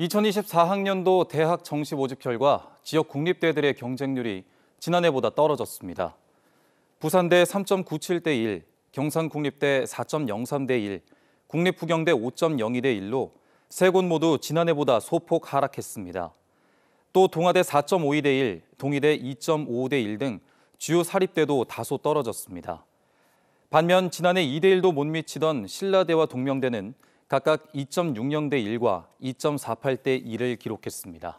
2024학년도 대학 정시 모집 결과 지역 국립대들의 경쟁률이 지난해보다 떨어졌습니다. 부산대 3.97대 1, 경산국립대 4.03대 1, 국립후경대 5.02대 1로 세 곳 모두 지난해보다 소폭 하락했습니다. 또 동아대 4.52대 1, 동의대 2.55대 1 등 주요 사립대도 다소 떨어졌습니다. 반면 지난해 2대 1도 못 미치던 신라대와 동명대는 각각 2.60대 1과 2.48대 2를 기록했습니다.